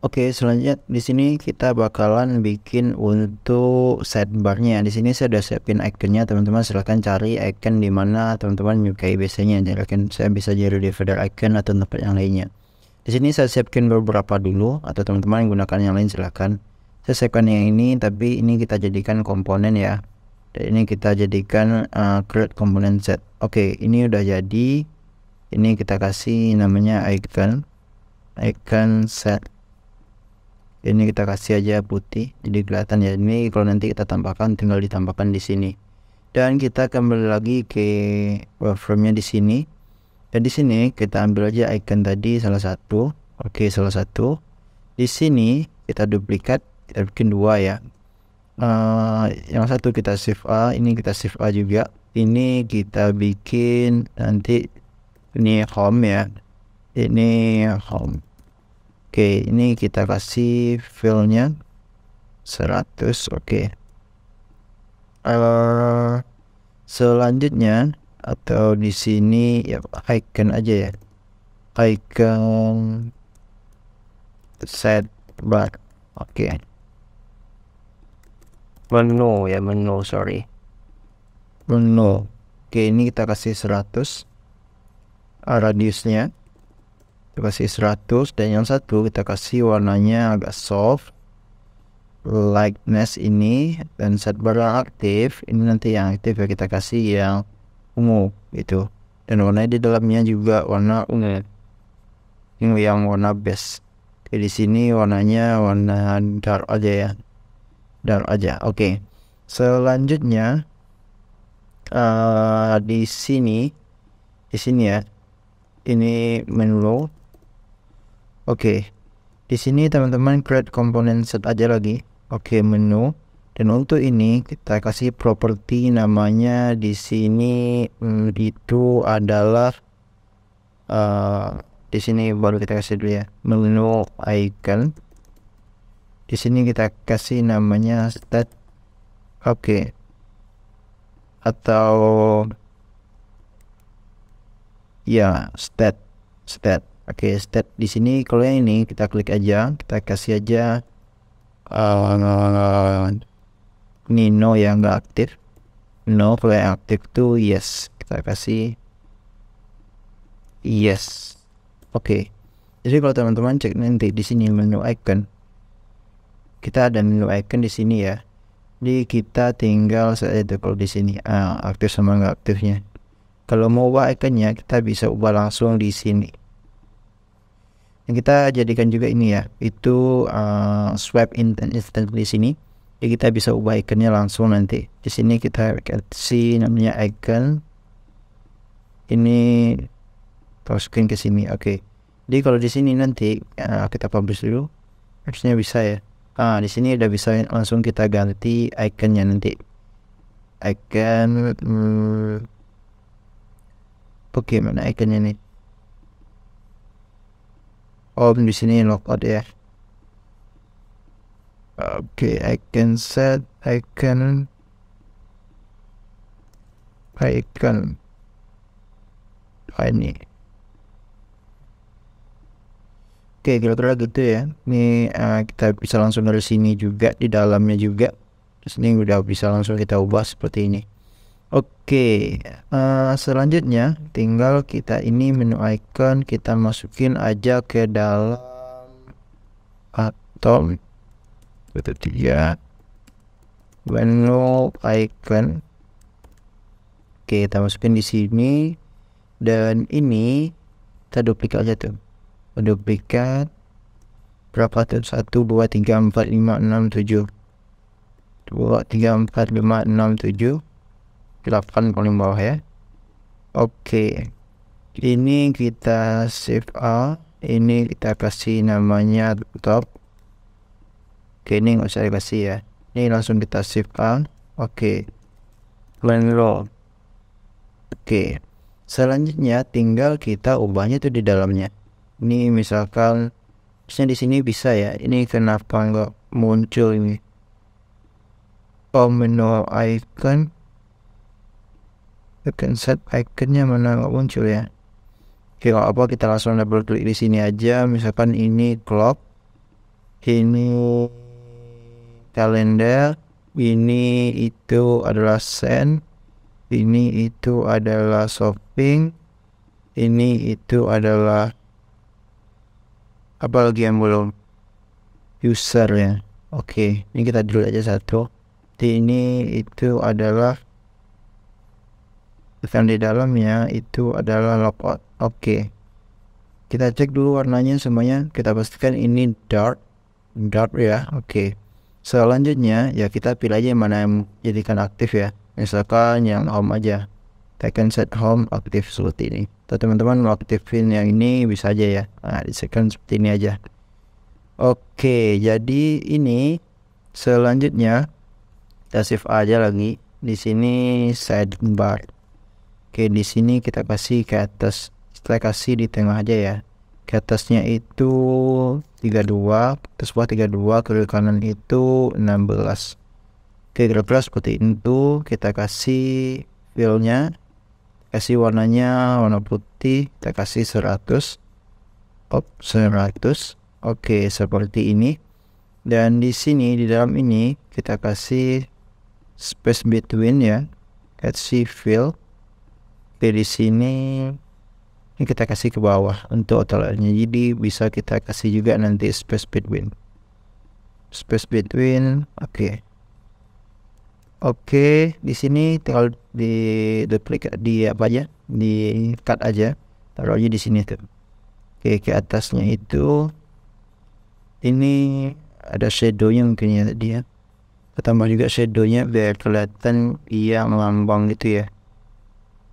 Oke, selanjutnya di sini kita bakalan bikin untuk sidebarnya. Di sini saya sudah siapin iconnya, teman-teman. Silahkan cari icon di mana teman-teman menyukai biasanya. Jadi saya bisa jadi folder icon atau tempat yang lainnya. Di sini saya siapkan beberapa dulu, atau teman-teman gunakan yang lain silahkan. Saya siapkan yang ini, tapi ini kita jadikan komponen ya. Dan ini kita jadikan uh, create component set. Oke, ini udah jadi. Ini kita kasih namanya icon, icon set ini kita kasih aja putih jadi kelihatan ya ini kalau nanti kita tambahkan tinggal ditambahkan di sini dan kita kembali lagi ke wireframe-nya di sini dan di sini kita ambil aja icon tadi salah satu oke salah satu di sini kita duplikat kita bikin dua ya uh, yang satu kita shift A ini kita shift A juga ini kita bikin nanti ini home ya ini home Oke, ini kita kasih filenya 100. Oke. Uh, selanjutnya atau di sini ya icon aja ya. Icon set bar. Oke. Menu ya, menu, sorry. Menu. Oke, ini kita kasih 100 uh, radiusnya kita kasih 100 dan yang satu kita kasih warnanya agak soft lightness ini dan set barang aktif ini nanti yang aktif ya kita kasih yang ungu gitu dan warna di dalamnya juga warna ungu yang yang warna base di sini warnanya warna dark aja ya dark aja oke okay. selanjutnya uh, di sini di sini ya ini menu Oke. Di sini teman-teman create komponen set aja lagi. Oke, menu. Dan untuk ini kita kasih properti namanya di sini hmm, itu adalah uh, di sini baru kita kasih dulu ya menu icon. Di sini kita kasih namanya stat. Oke. Okay. Atau ya stat stat Oke, okay, stat di sini kalau yang ini kita klik aja, kita kasih aja uh, ini no yang enggak aktif. No kalau yang aktif tuh yes. Kita kasih yes. Oke. Jadi kalau teman-teman cek nanti di sini menu icon. Kita ada menu icon di sini ya. Jadi kita tinggal saya itu kalau di sini aktif sama enggak aktifnya. Kalau mau ubah iconnya kita bisa ubah langsung di sini yang kita jadikan juga ini ya itu uh, eh, swipe instant instant di sini jadi kita bisa ubah ikonnya langsung nanti di sini kita si namanya icon ini screen ke sini oke okay. jadi kalau di sini nanti uh, kita publish dulu harusnya bisa ya ah di sini udah bisa langsung kita ganti ikonnya nanti icon hmm, oke okay, mana ikonnya nih home di sini logout ya oke okay, I can set I can I can oh, ini oke okay, kira-kira gitu ya ini uh, kita bisa langsung dari sini juga di dalamnya juga terus ini udah bisa langsung kita ubah seperti ini Oke, uh, selanjutnya tinggal kita ini menu icon kita masukin aja ke dalam atom betul dia menu icon. Oke, kita masukin di sini dan ini kita duplikat aja tuh. Duplikat berapa tuh? Satu, dua, tiga, empat, lima, enam, tujuh. Dua, tiga, empat, lima, enam, tujuh dilakukan paling bawah ya oke okay. ini kita shift A ini kita kasih namanya top oke okay, ini nggak usah dikasih ya ini langsung kita shift A oke okay. line roll oke okay. selanjutnya tinggal kita ubahnya tuh di dalamnya ini misalkan misalnya di sini bisa ya ini kenapa nggak muncul ini oh menu icon tekan set iconnya mana nggak muncul ya oke kalau apa kita langsung double klik di sini aja misalkan ini clock ini kalender ini itu adalah send ini itu adalah shopping ini itu adalah apa lagi yang belum user ya oke ini kita dulu aja satu ini itu adalah yang di dalamnya itu adalah logout oke okay. kita cek dulu warnanya semuanya kita pastikan ini dark dark ya oke okay. selanjutnya ya kita pilih aja mana yang jadikan aktif ya misalkan yang home aja tekan set home aktif seperti ini Tuh teman-teman mau aktifin yang ini bisa aja ya nah di second seperti ini aja oke jadi ini selanjutnya kita save aja lagi di sini sidebar Oke, di sini kita kasih ke atas. setelah kasih di tengah aja ya. Ke atasnya itu 32, terus bawah 32, ke kanan itu 16. Oke, kira-kira seperti itu kita kasih fillnya kasih warnanya warna putih kita kasih 100 op 100 oke seperti ini dan di sini di dalam ini kita kasih space between ya kasih fill dari sini ini kita kasih ke bawah untuk otolernya jadi bisa kita kasih juga nanti space between space between oke okay. oke okay, di sini tinggal di duplikat di apa aja di cut aja taruh aja di sini tuh oke okay, ke atasnya itu ini ada shadownya mungkin ya dia ya. tambah juga shadownya biar kelihatan ia lambang gitu ya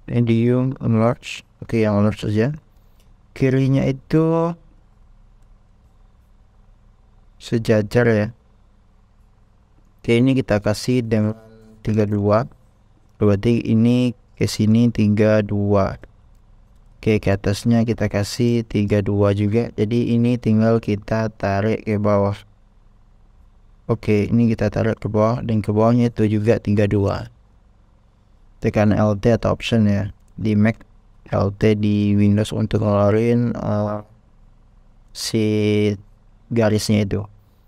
medium, large. Oke, okay, yang large saja. Kirinya itu sejajar ya. Oke, ini kita kasih dengan 32. Berarti ini ke sini 32. Oke, ke atasnya kita kasih 32 juga. Jadi ini tinggal kita tarik ke bawah. Oke, ini kita tarik ke bawah dan ke bawahnya itu juga 32 tekan LT atau option ya di Mac LT di Windows untuk ngeluarin uh, si garisnya itu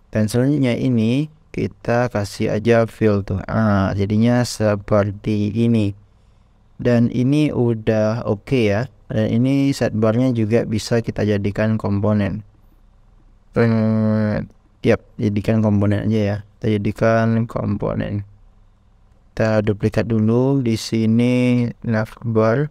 dan selanjutnya ini kita kasih aja fill tuh ah jadinya seperti ini dan ini udah oke okay ya dan ini setbarnya juga bisa kita jadikan komponen hmm, yep jadikan komponen aja ya kita jadikan komponen kita duplikat dulu di sini left bar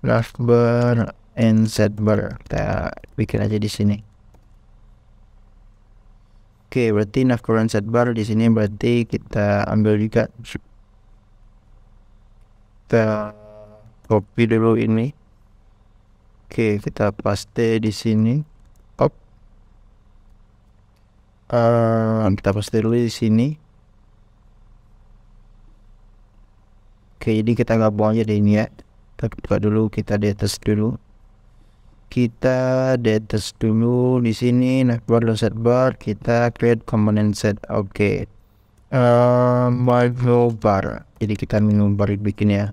left bar and Z bar kita bikin aja di sini oke okay, berarti nav and Z bar di sini berarti kita ambil juga kita copy dulu ini oke okay, kita paste di sini up uh, ah, kita paste dulu di sini Oke, jadi kita gabung aja deh ini ya. Kita buka dulu, kita detest dulu. Kita detest dulu di sini network set bar kita create component set. Oke. Okay. Uh, menu bar. Jadi kita menu bar bikin ya.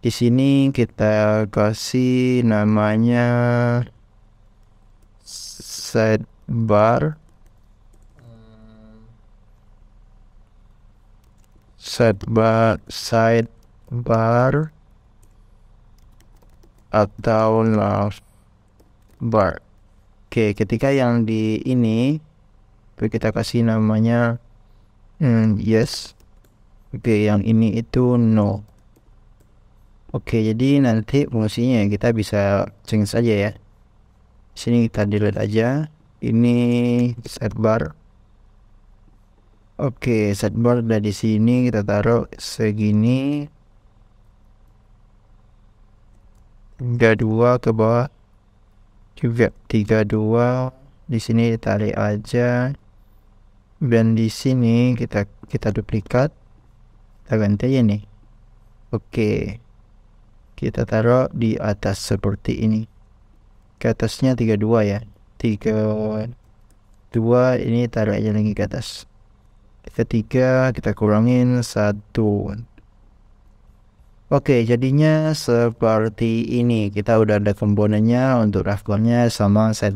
Di sini kita kasih namanya set bar. Set bar side bar atau love bar. Oke, ketika yang di ini kita kasih namanya hmm, yes. Oke, yang ini itu no. Oke, jadi nanti fungsinya kita bisa change saja ya. Sini kita delete aja. Ini set bar Oke, set udah dari sini kita taruh segini. tiga dua ke bawah juga tiga dua di sini tarik aja dan di sini kita kita duplikat kita ganti aja nih oke kita taruh di atas seperti ini ke atasnya tiga dua ya tiga dua ini taruh aja lagi ke atas ketiga kita kurangin satu Oke, jadinya seperti ini. Kita udah ada komponennya untuk rafconnya sama set